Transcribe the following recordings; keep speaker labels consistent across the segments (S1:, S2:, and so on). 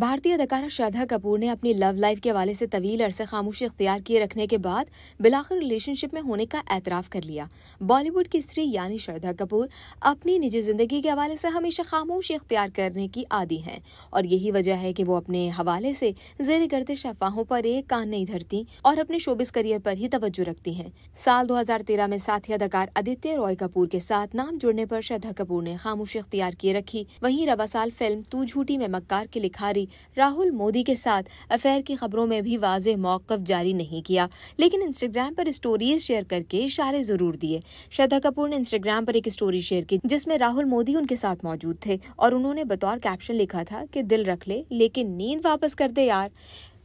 S1: भारतीय अदाकारा श्रद्धा कपूर ने अपनी लव लाइफ के हवाले से तवील अरसे खामोशी अख्तियार किए रखने के बाद बिलाखिर रिलेशनशिप में होने का एतराफ़ कर लिया बॉलीवुड की स्त्री यानी श्रद्धा कपूर अपनी निजी ज़िंदगी के हवाले से हमेशा खामोशी अख्तियार करने की आदि हैं और यही वजह है कि वो अपने हवाले से जेर गर्दे शफाहों पर एक कान नहीं धरती और अपने शोबिस करियर पर ही तवज्जो रखती हैं साल तेरह में साथी अदाकार आदित्य रॉय कपूर के साथ नाम जुड़ने पर श्रद्धा कपूर ने खामोशी अख्तियार किए रखी वहीं रवासाल फिल्म तू झूठी में मक्कार की लिखारी राहुल मोदी के साथ अफेयर की खबरों में भी वाज मौक़ जारी नहीं किया लेकिन इंस्टाग्राम पर स्टोरीज शेयर करके इशारे जरूर दिए श्रद्धा कपूर ने इंस्टाग्राम पर एक स्टोरी शेयर की जिसमें राहुल मोदी उनके साथ मौजूद थे और उन्होंने बतौर कैप्शन लिखा था कि दिल रख ले लेकिन नींद वापस कर दे यार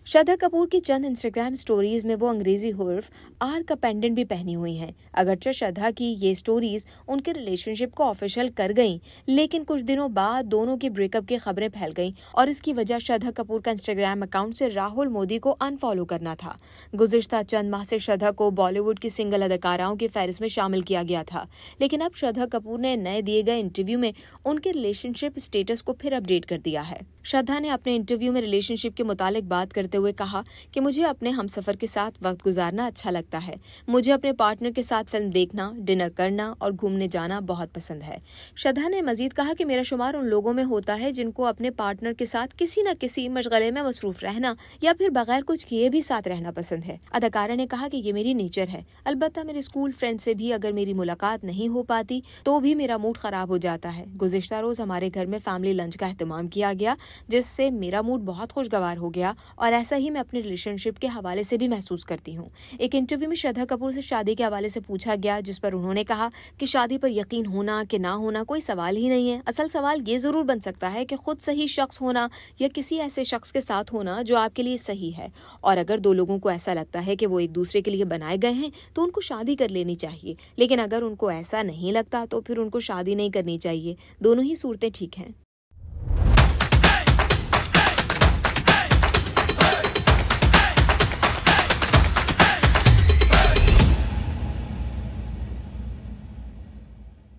S1: श्रद्धा कपूर की चंद इंस्टाग्राम स्टोरीज में वो अंग्रेजी हुर्फ आर का पेंडेंट भी पहनी हुई हैं अगरचे श्रद्धा की ये स्टोरीज उनके रिलेशनशिप को ऑफिशियल कर गईं लेकिन कुछ दिनों बाद दोनों के ब्रेकअप की खबरें फैल गईं और इसकी वजह श्रद्धा कपूर का इंस्टाग्राम अकाउंट से राहुल मोदी को अनफॉलो करना था गुजशत चंद माह से श्रद्धा को बॉलीवुड की सिंगल अदाकाराओं की फहरिस्त में शामिल किया गया था लेकिन अब श्रद्धा कपूर ने नए दिए गए इंटरव्यू में उनके रिलेशनशिप स्टेटस को फिर अपडेट कर दिया है श्रद्धा ने अपने इंटरव्यू में रिलेशनशिप के मुतालिक बात करते हुए कहा कि मुझे अपने हम सफर के साथ वक्त गुजारना अच्छा लगता है मुझे अपने पार्टनर के साथ फिल्म देखना डिनर करना और घूमने जाना बहुत पसंद है श्रद्धा ने मजीद कहा कि मेरा शुमार उन लोगों में होता है जिनको अपने पार्टनर के साथ किसी न किसी मशगले में मसरूफ रहना या फिर बगैर कुछ किए भी साथ रहना पसंद है अदाकारा ने कहा कि ये मेरी नेचर है अलबत्त मेरे स्कूल फ्रेंड से भी अगर मेरी मुलाकात नहीं हो पाती तो भी मेरा मूड खराब हो जाता है गुजशत रोज हमारे घर में फैमिली लंच का अहतमाम किया गया जिससे मेरा मूड बहुत खुशगवार हो गया और ऐसा ही मैं अपने रिलेशनशिप के हवाले से भी महसूस करती हूँ एक इंटरव्यू में श्रद्धा कपूर से शादी के हवाले से पूछा गया जिस पर उन्होंने कहा कि शादी पर यकीन होना कि ना होना कोई सवाल ही नहीं है असल सवाल ये ज़रूर बन सकता है कि खुद सही शख्स होना या किसी ऐसे शख्स के साथ होना जो आपके लिए सही है और अगर दो लोगों को ऐसा लगता है कि वो एक दूसरे के लिए बनाए गए हैं तो उनको शादी कर लेनी चाहिए लेकिन अगर उनको ऐसा नहीं लगता तो फिर उनको शादी नहीं करनी चाहिए दोनों ही सूरतें ठीक हैं